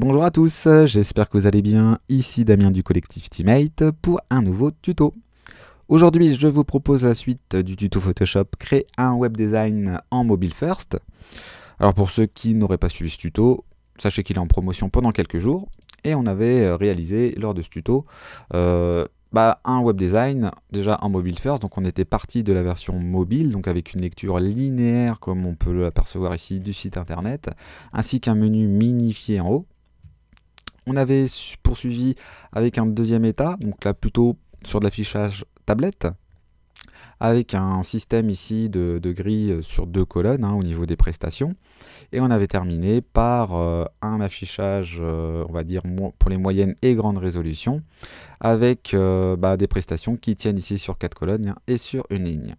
Bonjour à tous, j'espère que vous allez bien. Ici Damien du collectif Teammate pour un nouveau tuto. Aujourd'hui, je vous propose la suite du tuto Photoshop Créer un web design en mobile first. Alors pour ceux qui n'auraient pas suivi ce tuto, sachez qu'il est en promotion pendant quelques jours et on avait euh, réalisé lors de ce tuto euh, bah, un web design déjà en mobile first, donc on était parti de la version mobile, donc avec une lecture linéaire comme on peut l'apercevoir ici du site internet, ainsi qu'un menu minifié en haut. On avait poursuivi avec un deuxième état, donc là plutôt sur de l'affichage tablette, avec un système ici de, de grille sur deux colonnes hein, au niveau des prestations. Et on avait terminé par euh, un affichage, euh, on va dire, pour les moyennes et grandes résolutions, avec euh, bah, des prestations qui tiennent ici sur quatre colonnes et sur une ligne.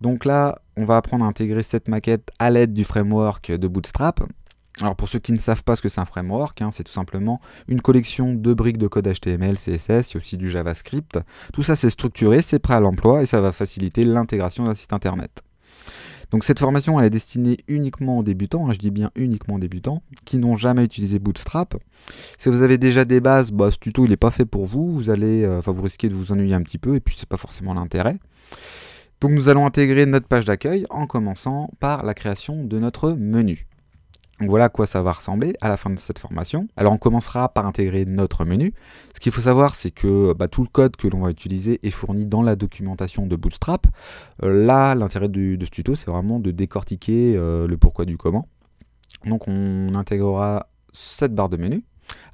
Donc là, on va apprendre à intégrer cette maquette à l'aide du framework de Bootstrap. Alors pour ceux qui ne savent pas ce que c'est un framework, hein, c'est tout simplement une collection de briques de code HTML, CSS, il y a aussi du JavaScript. Tout ça c'est structuré, c'est prêt à l'emploi et ça va faciliter l'intégration d'un site internet. Donc cette formation elle est destinée uniquement aux débutants, hein, je dis bien uniquement aux débutants, qui n'ont jamais utilisé Bootstrap. Si vous avez déjà des bases, bah, ce tuto il n'est pas fait pour vous, vous allez, euh, vous risquez de vous ennuyer un petit peu et puis c'est pas forcément l'intérêt. Donc nous allons intégrer notre page d'accueil en commençant par la création de notre menu voilà à quoi ça va ressembler à la fin de cette formation. Alors on commencera par intégrer notre menu. Ce qu'il faut savoir, c'est que bah, tout le code que l'on va utiliser est fourni dans la documentation de Bootstrap. Euh, là, l'intérêt de ce tuto, c'est vraiment de décortiquer euh, le pourquoi du comment. Donc on intégrera cette barre de menu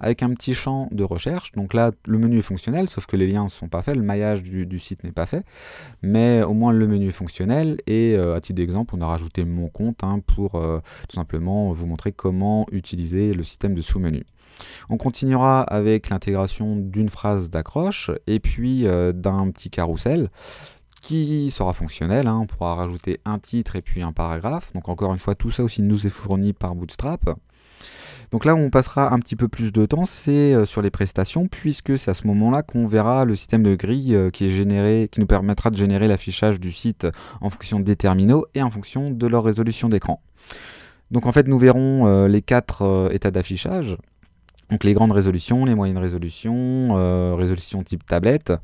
avec un petit champ de recherche. Donc là, le menu est fonctionnel, sauf que les liens ne sont pas faits, le maillage du, site n'est pas fait, mais au moins le menu est fonctionnel. Et euh, à titre d'exemple, on a rajouté mon compte hein, pour euh, tout simplement vous montrer comment utiliser le système de sous-menu. On continuera avec l'intégration d'une phrase d'accroche et puis euh, d'un petit carrousel qui sera fonctionnel. Hein. On pourra rajouter un titre et puis un paragraphe. Donc encore une fois, tout ça aussi nous est fourni par Bootstrap. Donc là où on passera un petit peu plus de temps, c'est euh, sur les prestations, puisque c'est à ce moment-là qu'on verra le système de grille euh, qui est généré, qui nous permettra de générer l'affichage du site en fonction des terminaux et en fonction de leur résolution d'écran. Donc en fait, nous verrons euh, les quatre états d'affichage. Donc les grandes résolutions, les moyennes résolutions, résolution type tablette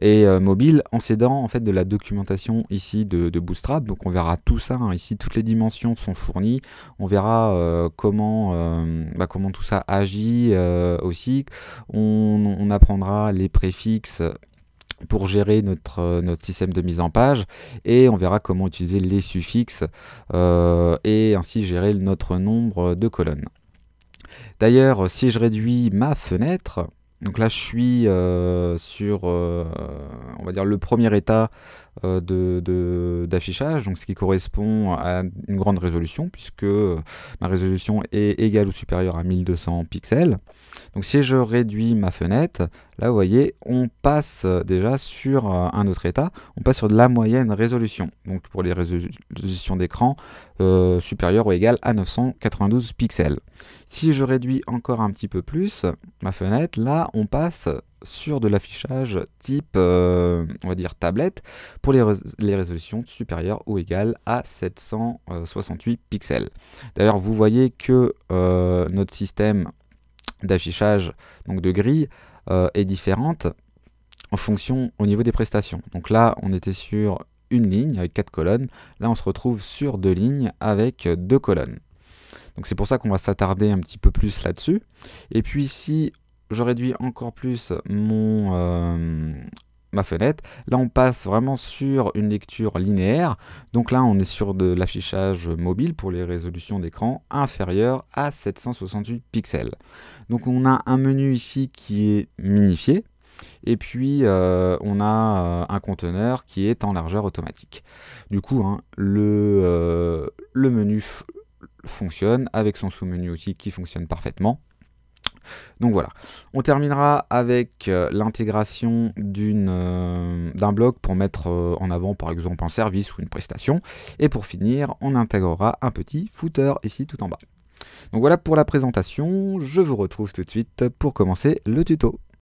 et euh, mobile en s'aidant en fait de la documentation ici de, Bootstrap. Donc on verra tout ça hein. ici, toutes les dimensions sont fournies. On verra euh, comment euh, bah, comment tout ça agit aussi. On, apprendra les préfixes pour gérer notre, notre système de mise en page et on verra comment utiliser les suffixes et ainsi gérer notre nombre de colonnes. D'ailleurs, si je réduis ma fenêtre, donc là, je suis euh, sur, euh, on va dire, le premier état d'affichage, euh, de, de, donc ce qui correspond à une grande résolution, puisque euh, ma résolution est égale ou supérieure à 1200 pixels. Donc si je réduis ma fenêtre, là vous voyez, on passe déjà sur euh, un autre état, on passe sur de la moyenne résolution, donc pour les résolutions d'écran supérieure ou égale à 992 pixels. Si je réduis encore un petit peu plus ma fenêtre, là on passe sur de l'affichage type, euh, on va dire, tablette, pour les, résolutions supérieures ou égales à 768 pixels. D'ailleurs, vous voyez que euh, notre système d'affichage, donc de grille, euh, est différente en fonction au niveau des prestations. Donc là, on était sur une ligne avec quatre colonnes. Là, on se retrouve sur deux lignes avec deux colonnes. Donc c'est pour ça qu'on va s'attarder un petit peu plus là-dessus. Et puis si je réduis encore plus mon, euh, ma fenêtre. Là, on passe vraiment sur une lecture linéaire. Donc là, on est sur de l'affichage mobile pour les résolutions d'écran inférieures à 768 pixels. Donc on a un menu ici qui est minifié. Et puis, euh, on a euh, un conteneur qui est en largeur automatique. Du coup, hein, le, le menu fonctionne avec son sous-menu aussi qui fonctionne parfaitement. Donc voilà. On terminera avec euh, l'intégration euh, d'un bloc pour mettre euh, en avant par exemple un service ou une prestation. Et pour finir, on intégrera un petit footer ici tout en bas. Donc voilà pour la présentation, je vous retrouve tout de suite pour commencer le tuto.